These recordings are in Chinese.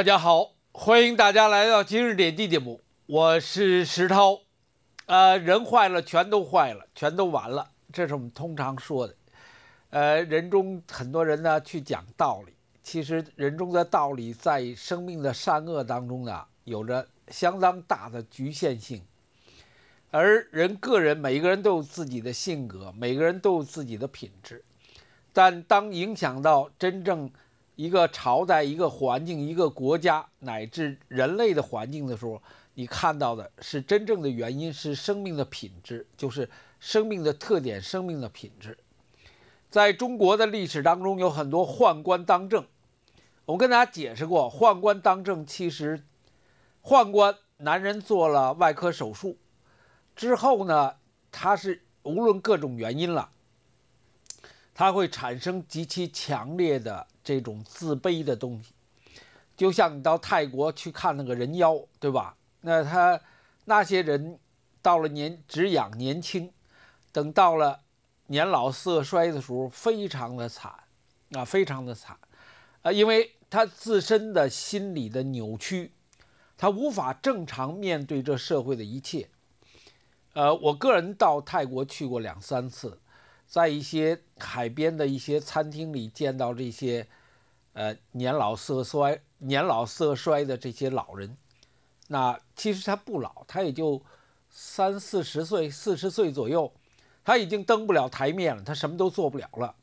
大家好，欢迎大家来到今日点击节目，我是石涛。呃，人坏了，全都坏了，全都完了，这是我们通常说的。呃，人中很多人呢，去讲道理，其实人中的道理在生命的善恶当中呢，有着相当大的局限性。而人个人，每一个人都有自己的性格，每个人都有自己的品质，但当影响到真正。一个朝代、一个环境、一个国家乃至人类的环境的时候，你看到的是真正的原因，是生命的品质，就是生命的特点、生命的品质。在中国的历史当中，有很多宦官当政。我跟大家解释过，宦官当政，其实宦官男人做了外科手术之后呢，他是无论各种原因了。他会产生极其强烈的这种自卑的东西，就像你到泰国去看那个人妖，对吧？那他那些人到了年只养年轻，等到了年老色衰的时候，非常的惨啊，非常的惨啊，因为他自身的心理的扭曲，他无法正常面对这社会的一切。呃，我个人到泰国去过两三次。在一些海边的一些餐厅里见到这些，呃，年老色衰、年老色衰的这些老人，那其实他不老，他也就三四十岁、四十岁左右，他已经登不了台面了，他什么都做不了了，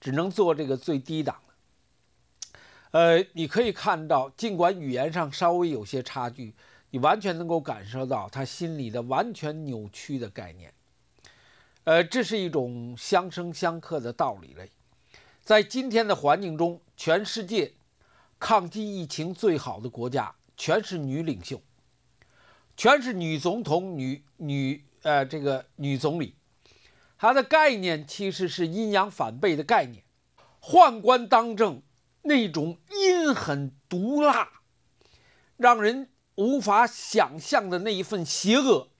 只能做这个最低档的。呃，你可以看到，尽管语言上稍微有些差距，你完全能够感受到他心里的完全扭曲的概念。呃，这是一种相生相克的道理嘞。在今天的环境中，全世界抗击疫情最好的国家，全是女领袖，全是女总统、女女呃这个女总理。它的概念其实是阴阳反背的概念。宦官当政那种阴狠毒辣，让人无法想象的那一份邪恶，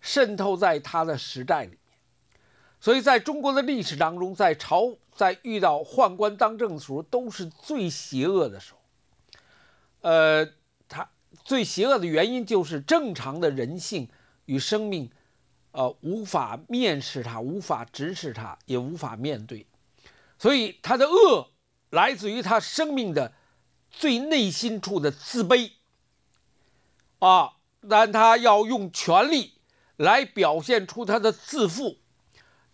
渗透在她的时代里。所以，在中国的历史当中，在朝在遇到宦官当政的时候，都是最邪恶的时候。呃，他最邪恶的原因就是正常的人性与生命，呃，无法蔑视他，无法直视他，也无法面对。所以，他的恶来自于他生命的最内心处的自卑。啊，但他要用权力来表现出他的自负。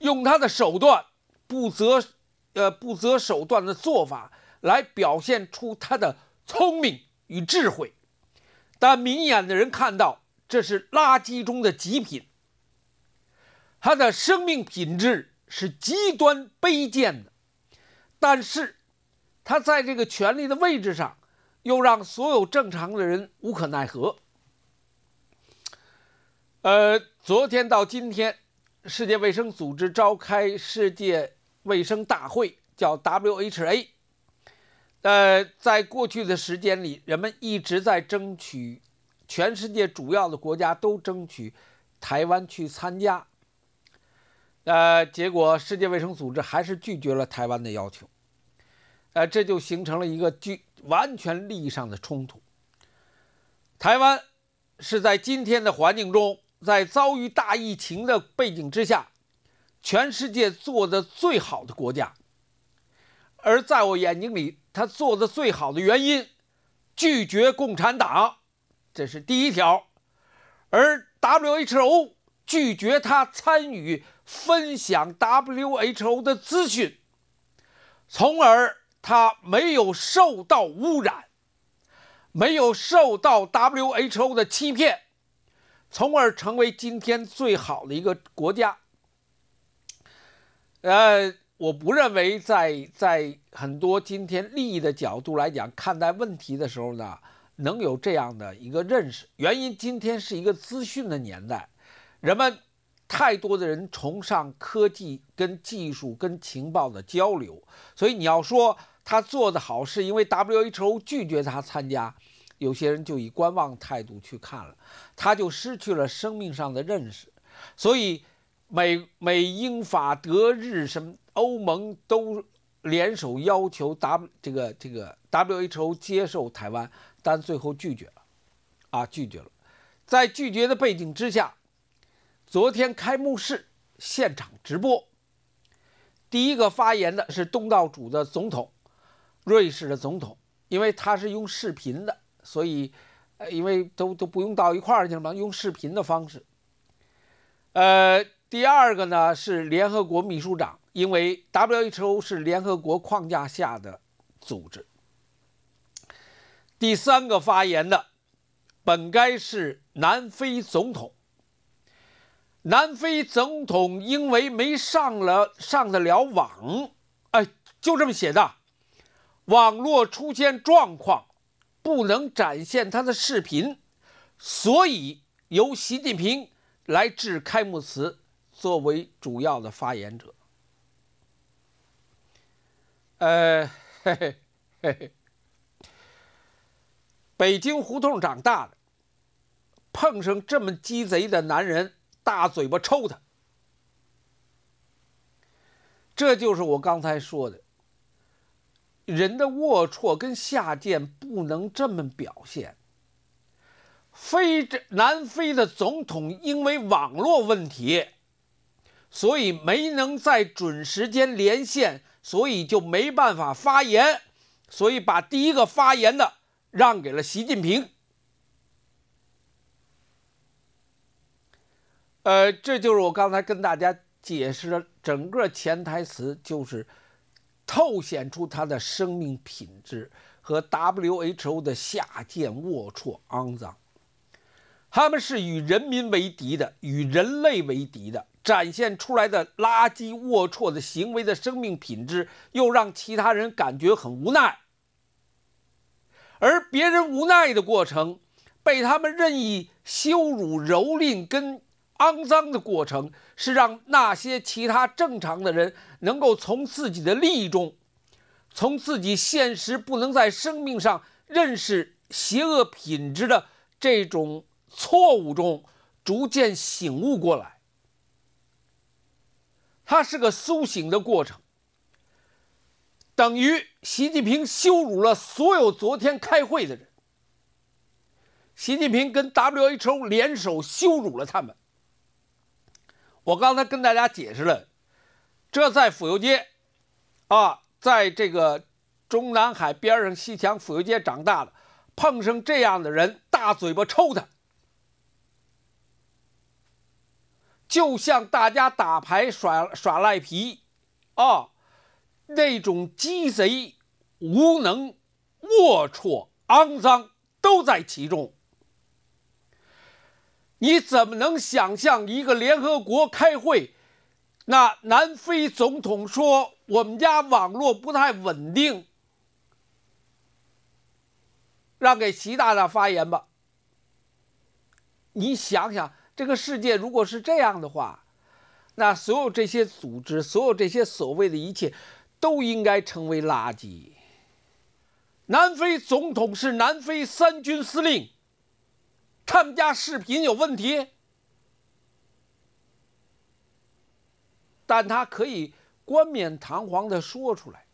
用他的手段，不择，呃，不择手段的做法来表现出他的聪明与智慧，但明眼的人看到这是垃圾中的极品。他的生命品质是极端卑贱的，但是，他在这个权力的位置上，又让所有正常的人无可奈何。呃，昨天到今天。世界卫生组织召开世界卫生大会，叫 WHA。呃，在过去的时间里，人们一直在争取，全世界主要的国家都争取台湾去参加。呃，结果世界卫生组织还是拒绝了台湾的要求。呃，这就形成了一个巨完全利益上的冲突。台湾是在今天的环境中。在遭遇大疫情的背景之下，全世界做的最好的国家。而在我眼睛里，他做的最好的原因，拒绝共产党，这是第一条。而 WHO 拒绝他参与分享 WHO 的资讯，从而他没有受到污染，没有受到 WHO 的欺骗。从而成为今天最好的一个国家。呃，我不认为在在很多今天利益的角度来讲看待问题的时候呢，能有这样的一个认识。原因今天是一个资讯的年代，人们太多的人崇尚科技跟技术跟情报的交流，所以你要说他做的好，是因为 WHO 拒绝他参加。有些人就以观望态度去看了，他就失去了生命上的认识，所以美美英法德日什么欧盟都联手要求 W 这个这个 WHO 接受台湾，但最后拒绝了，啊拒绝了，在拒绝的背景之下，昨天开幕式现场直播，第一个发言的是东道主的总统，瑞士的总统，因为他是用视频的。所以，呃，因为都都不用到一块儿去了嘛，用视频的方式。呃，第二个呢是联合国秘书长，因为 WHO 是联合国框架下的组织。第三个发言的本该是南非总统，南非总统因为没上了上得了网，哎，就这么写的，网络出现状况。不能展现他的视频，所以由习近平来致开幕词，作为主要的发言者。呃，嘿嘿嘿嘿，北京胡同长大的，碰上这么鸡贼的男人，大嘴巴抽他。这就是我刚才说的。人的龌龊跟下贱不能这么表现。非这南非的总统因为网络问题，所以没能在准时间连线，所以就没办法发言，所以把第一个发言的让给了习近平。呃，这就是我刚才跟大家解释的整个潜台词，就是。凸显出他的生命品质和 WHO 的下贱、龌龊、肮脏。他们是与人民为敌的，与人类为敌的。展现出来的垃圾、龌龊的行为的生命品质，又让其他人感觉很无奈。而别人无奈的过程，被他们任意羞辱、蹂躏、跟肮脏的过程。是让那些其他正常的人能够从自己的利益中，从自己现实不能在生命上认识邪恶品质的这种错误中逐渐醒悟过来。它是个苏醒的过程，等于习近平羞辱了所有昨天开会的人。习近平跟 WHO 联手羞辱了他们。我刚才跟大家解释了，这在府右街，啊，在这个中南海边上西墙府右街长大的，碰上这样的人，大嘴巴抽他，就像大家打牌耍耍赖皮，啊，那种鸡贼、无能、龌龊、肮脏都在其中。你怎么能想象一个联合国开会，那南非总统说：“我们家网络不太稳定，让给习大大发言吧。”你想想，这个世界如果是这样的话，那所有这些组织，所有这些所谓的一切，都应该成为垃圾。南非总统是南非三军司令。他们家视频有问题，但他可以冠冕堂皇的说出来，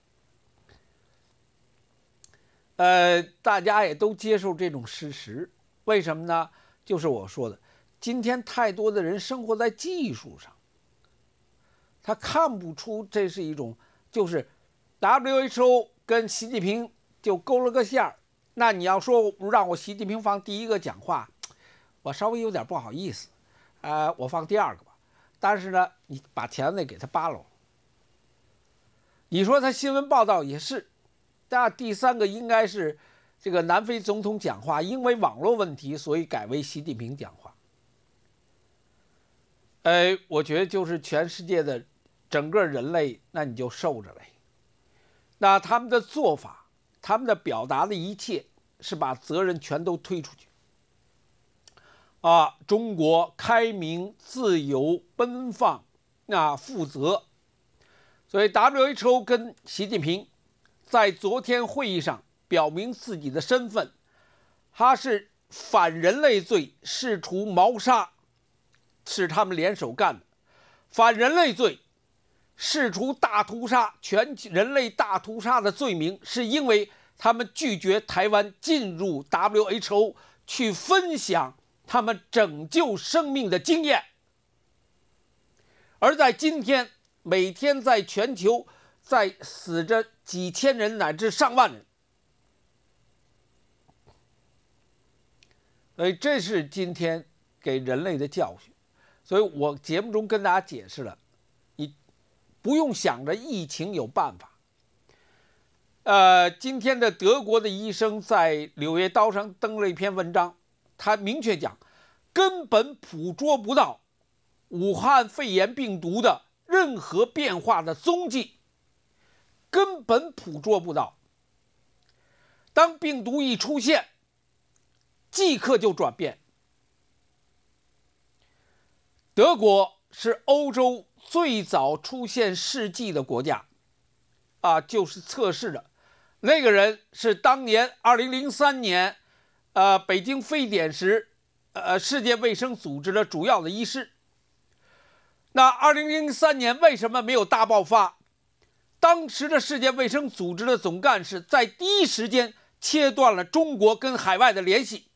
呃，大家也都接受这种事实。为什么呢？就是我说的，今天太多的人生活在技术上，他看不出这是一种，就是 WHO 跟习近平就勾了个线儿。那你要说让我习近平放第一个讲话。我稍微有点不好意思，呃，我放第二个吧。但是呢，你把田子给他扒了。你说他新闻报道也是，那第三个应该是这个南非总统讲话，因为网络问题，所以改为习近平讲话。哎，我觉得就是全世界的整个人类，那你就受着呗。那他们的做法，他们的表达的一切，是把责任全都推出去。啊，中国开明、自由、奔放，啊，负责。所以 WHO 跟习近平在昨天会议上表明自己的身份，他是反人类罪，试图谋杀，是他们联手干的。反人类罪，试图大屠杀、全人类大屠杀的罪名，是因为他们拒绝台湾进入 WHO 去分享。他们拯救生命的经验，而在今天，每天在全球在死着几千人乃至上万人，所以这是今天给人类的教训。所以我节目中跟大家解释了，你不用想着疫情有办法。呃，今天的德国的医生在《柳叶刀》上登了一篇文章。他明确讲，根本捕捉不到武汉肺炎病毒的任何变化的踪迹，根本捕捉不到。当病毒一出现，即刻就转变。德国是欧洲最早出现试剂的国家，啊，就是测试的那个人是当年二零零三年。呃，北京非典时，呃，世界卫生组织的主要的医师。那2003年为什么没有大爆发？当时的世界卫生组织的总干事在第一时间切断了中国跟海外的联系。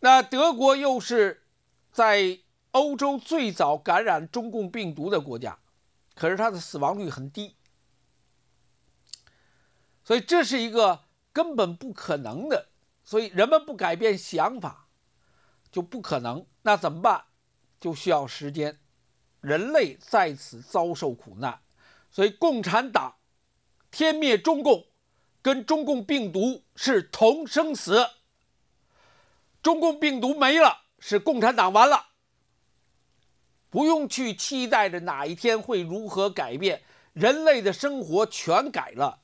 那德国又是，在欧洲最早感染中共病毒的国家，可是它的死亡率很低。所以这是一个根本不可能的，所以人们不改变想法就不可能。那怎么办？就需要时间。人类在此遭受苦难，所以共产党天灭中共，跟中共病毒是同生死。中共病毒没了，是共产党完了。不用去期待着哪一天会如何改变人类的生活，全改了。